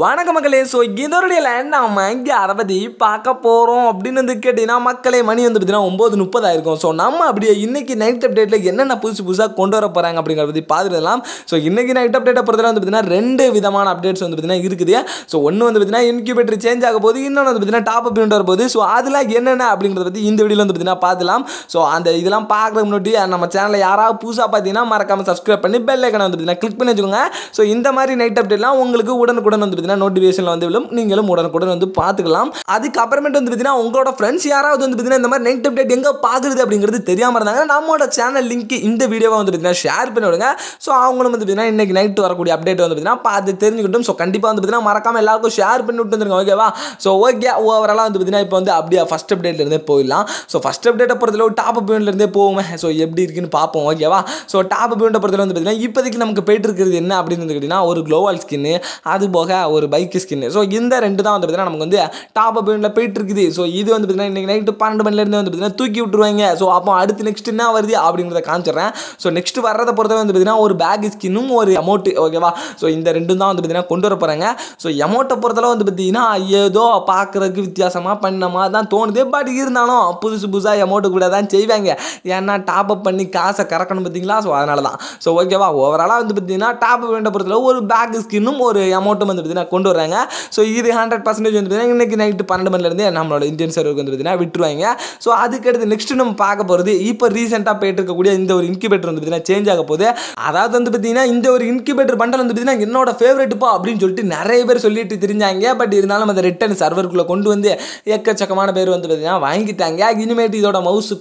வணக்க மக்களே ஸோ இதோடைய லேண்ட் நம்ம இங்கே அறுபதி பார்க்க போகிறோம் அப்படின்னு வந்து கேட்டிங்கன்னா மக்களே மணி வந்துட்டுனா ஒம்பது முப்பதாக இருக்கும் ஸோ நம்ம அப்படியே இன்றைக்கி நைட் அப்டேட்டில் என்னென்ன புதுசு புதுசாக கொண்டு வர போகிறாங்க அப்படிங்கிறத பற்றி பார்த்துடலாம் ஸோ இன்றைக்கி நைட் அப்டேட்டை பொறுத்தவரை வந்து பார்த்திங்கன்னா ரெண்டு விதமான அப்டேட்ஸ் வந்து பார்த்திங்கன்னா இருக்குது ஸோ ஒன்று வந்து பார்த்திங்கன்னா இன்க்யூபேட்டர் சேஞ்ச் ஆக போது இன்னொன்று வந்து பார்த்திங்கன்னா டாப் அப் வர போது ஸோ அதில் என்னென்ன அப்படிங்கிறத பற்றி இந்த வீடியோவில் வந்து பார்த்திங்கன்னா பார்த்துலாம் ஸோ அந்த இதெல்லாம் பார்க்குற முன்னாடி நம்ம சேனலில் யாராவது புதுசாக பார்த்தீங்கன்னா மறக்காமல் சப்ஸ்கிரைப் பண்ணி பெல் ஐக்கனை வந்து பார்த்திங்கன்னா கிளிக் பண்ணி வச்சுக்கோங்க ஸோ இந்த மாதிரி நைட் அப்டேட்லாம் உங்களுக்கு உடனுக்குடன் வந்து பார்த்தீங்கன்னா நோட்டிஃபிகேஷனில் வந்து விழும் நீங்களும் உடனுக்குடன் வந்து பார்த்துக்கலாம் அதுக்கப்புறமேட்டு வந்து பார்த்தீங்கன்னா உங்களோட ஃப்ரெண்ட்ஸ் யாராவது வந்து பார்த்தீங்கன்னா இந்த மாதிரி நெட் அப்டேட் எங்கே பார்க்குறது அப்படிங்கிறது தெரியாமல் இருந்தாங்க நம்மளோட சேனல் லிங்க் இந்த வீடியோவை வந்து பார்த்தீங்கன்னா ஷேர் பண்ணி விடுங்க ஸோ அவங்களும் வந்து பார்த்தீங்கன்னா இன்றைக்கி நைட்டு வரக்கூடிய அப்டேட் வந்து பார்த்தீங்கன்னா பார்த்து தெரிஞ்சுக்கிட்டும் ஸோ கண்டிப்பாக வந்து பார்த்தீங்கன்னா மறக்காமல் எல்லாருக்கும் ஷேர் பண்ணி விட்டு வந்துருங்க ஓகேவா ஸோ ஓகே ஓவராலாக வந்து பார்த்தீங்கன்னா இப்போ வந்து அப்படியே ஃபஸ்ட் அப்டேட்லேருந்தே போயிடலாம் ஸோ ஃபஸ்ட் அப்டேட்டை பொறுத்தல டாப் டாப் அப்யூண்ட்லேருந்தே போவோமே ஸோ எப்படி இருக்குன்னு பார்ப்போம் ஓகேவா ஸோ டாப் அப்யூண்ட்டை பொறுத்தல வந்து பார்த்தீங்கன்னா இப்போதைக்கு நமக்கு போயிட்டு இருக்கிறது என்ன அப்படின்னு கேட்டிங்கன்னா ஒரு க்ளோவல் ஸ்கின்னு அது போக ஒரு பைக்கு ஸ்கின்னு ஸோ இந்த ரெண்டு தான் வந்து பார்த்தீங்கன்னா நமக்கு வந்து டாப் அப்னில் போயிட்டு இருக்குது ஸோ இது வந்து பார்த்தீங்கன்னா இன்றைக்கி நைட்டு பன்னெண்டு மணிலேருந்து வந்து பார்த்தீங்கன்னா தூக்கி விட்டுருவாங்க ஸோ அப்போ அடுத்து நெக்ஸ்ட் என்ன வருது அப்படிங்கிறத காமிச்சிடுறேன் ஸோ நெக்ஸ்ட் வர்றதை பொறுத்தவரை வந்து பார்த்தீங்கன்னா ஒரு பேக் ஸ்கின்னும் ஒரு அமௌண்ட் ஓகேவா ஸோ இந்த ரெண்டும் தான் வந்து பார்த்தீங்கன்னா கொண்டு வர போகிறாங்க ஸோ எமௌண்ட்டை பொறுத்தளவு வந்து பார்த்தீங்கன்னா ஏதோ பார்க்குறதுக்கு வித்தியாசமாக பண்ணமா தான் தோணுது பட் இருந்தாலும் புதுசு புதுசாக எமௌண்ட்டு கூட தான் செய்வாங்க ஏன்னா டாப் அப் பண்ணி காசை கறக்கணும் பார்த்தீங்களா ஸோ அதனால தான் ஸோ ஓகேவா ஓவராலாக வந்து பார்த்தீங்கன்னா டாப் அப் வேண்ட பொறுத்தளவு ஒரு பேக் ஸ்கின்னும் ஒரு அமௌண்ட்டும் வந்து தான் கொண்டு வராங்க ஸோ இது ஹண்ட்ரட் பர்சன்டேஜ் வந்து பார்த்தீங்கன்னா நைட்டு பன்னெண்டு மணிலேருந்து நம்மளோட இந்தியன் சர்வர் வந்து விட்டுருவாங்க ஸோ அதுக்கடுத்து நெக்ஸ்ட்டு நம்ம பார்க்க போகிறது இப்போ ரீசெண்டாக போயிட்டு இருக்கக்கூடிய இந்த ஒரு இன்குபேட்டர் வந்து பார்த்தீங்கன்னா சேஞ்ச் ஆக போகுது அதாவது வந்து பார்த்தீங்கன்னா இந்த ஒரு இன்குபேட்டர் பண்டல் வந்து பார்த்தீங்கன்னா என்னோட ஃபேவரட்டுப்பா அப்படின்னு சொல்லிட்டு நிறைய பேர் சொல்லிட்டு தெரிஞ்சாங்க பட் இருந்தாலும் அந்த ரிட்டன் சர்வருக்குள்ளே கொண்டு வந்து எக்கச்சக்கமான பேர் வந்து பார்த்தீங்கன்னா வாங்கிட்டாங்க இனிமேட்டு இதோட மவுஸ்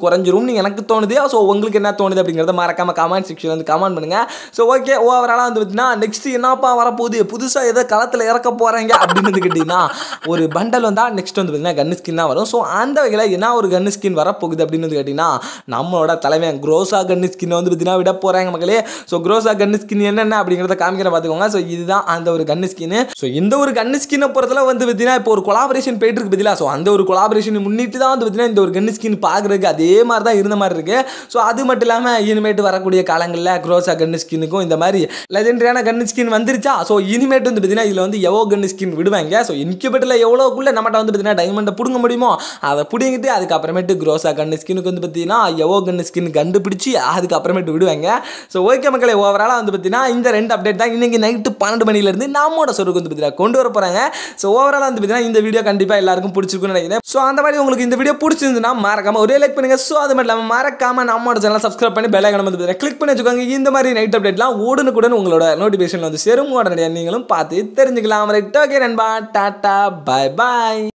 நீங்கள் எனக்கு தோணுது ஸோ உங்களுக்கு என்ன தோணுது அப்படிங்கிறத மறக்காம கமெண்ட் செக்ஷன் வந்து கமெண்ட் பண்ணுங்க ஸோ ஓகே ஓவராலாக வந்து பார்த்தீங்கன்னா நெக்ஸ்ட் என்னப்பா வரப்போகுது புதுசாக ஏதோ களத்தில் இறக்க போகிறாங்க அப்படின்னு கேட்டிங்கன்னா ஒரு பண்டல் வந்தால் நெக்ஸ்ட் வந்து பார்த்திங்கன்னா கன்னு ஸ்கின் தான் வரும் ஸோ அந்த வகையில் என்ன ஒரு கன்னு ஸ்கின் வரப்போகுது அப்படின்னு வந்து கேட்டிங்கன்னா நம்மளோட தலைமை க்ரோஸாக கன்னு ஸ்கின் வந்து பார்த்திங்கன்னா விட போகிறாங்க மக்களே ஸோ க்ரோஸாக கன்னு ஸ்கின் என்னென்ன அப்படிங்கிறத காமிக்கிற பார்த்துக்கோங்க ஸோ இதுதான் அந்த ஒரு கன்னு ஸ்கின் ஸோ இந்த ஒரு கன்னு ஸ்கின்னை பொறுத்தல வந்து பார்த்திங்கன்னா இப்போ ஒரு கொலாபரேஷன் போயிட்டு இருக்கு பார்த்தீங்களா ஸோ அந்த ஒரு கொலாபரேஷன் முன்னிட்டு தான் வந்து பார்த்திங்கன்னா இந்த ஒரு கன்னு ஸ்கின் பார்க்குறதுக்கு அதே மாதிரி தான் இருந்த மாதிரி இருக்குது ஸோ அது மட்டும் இல்லாமல் இனிமேட்டு வரக்கூடிய காலங்களில் க்ரோஸாக கன்னு ஸ்கின்னுக்கும் இந்த மாதிரி லெஜெண்டரியான கன்னு ஸ்கின் வந்துருச்சா ஸோ இனிமேட்டு வந்து பார்த்தீங்கன்னா இதில் வந்து வந்து எவோ ஸ்கின் விடுவாங்க ஸோ இன்க்யூபேட்டரில் எவ்வளோக்குள்ளே நம்மகிட்ட வந்து பார்த்தீங்கன்னா டைமண்டை பிடுங்க முடியுமோ அதை பிடிங்கிட்டு அதுக்கப்புறமேட்டு க்ரோஸா கன் ஸ்கினுக்கு வந்து பார்த்தீங்கன்னா எவோகன் ஸ்கின் கண்டுபிடிச்சி அதுக்கப்புறமேட்டு விடுவாங்க ஸோ ஓகே மக்களை ஓவராலாக வந்து பார்த்தீங்கன்னா இந்த ரெண்டு அப்டேட் தான் இன்றைக்கி நைட்டு பன்னெண்டு மணிலேருந்து நம்மோட சொருக்கு வந்து பார்த்தீங்கன்னா கொண்டு வர போகிறாங்க ஸோ ஓவராலாக வந்து பார்த்தீங்கன்னா இந்த வீடியோ கண்டிப்பாக எல்லாருக்கும் பிடிச்சிருக்குன்னு நினைக்கிறேன் ஸோ அந்த மாதிரி உங்களுக்கு இந்த வீடியோ பிடிச்சிருந்துன்னா மறக்காமல் ஒரே லைக் பண்ணுங்கள் ஸோ அது மட்டும் இல்லாமல் மறக்காமல் நம்மோட சேனல் சப்ஸ்கிரைப் பண்ணி பெல் ஐக்கன் வந்து கிளிக் பண்ணி வச்சுக்கோங்க இந்த மாதிரி நைட் அப்டேட்லாம் உடனுக்குடன் உங்களோட நோட்டிஃபிகேஷன் வந்து சேரும் உடனடியாக நீங்களும் பார்த்து தெரிஞ்சுக்கலாம் मिलाम एक टॉकेर and bye tata bye bye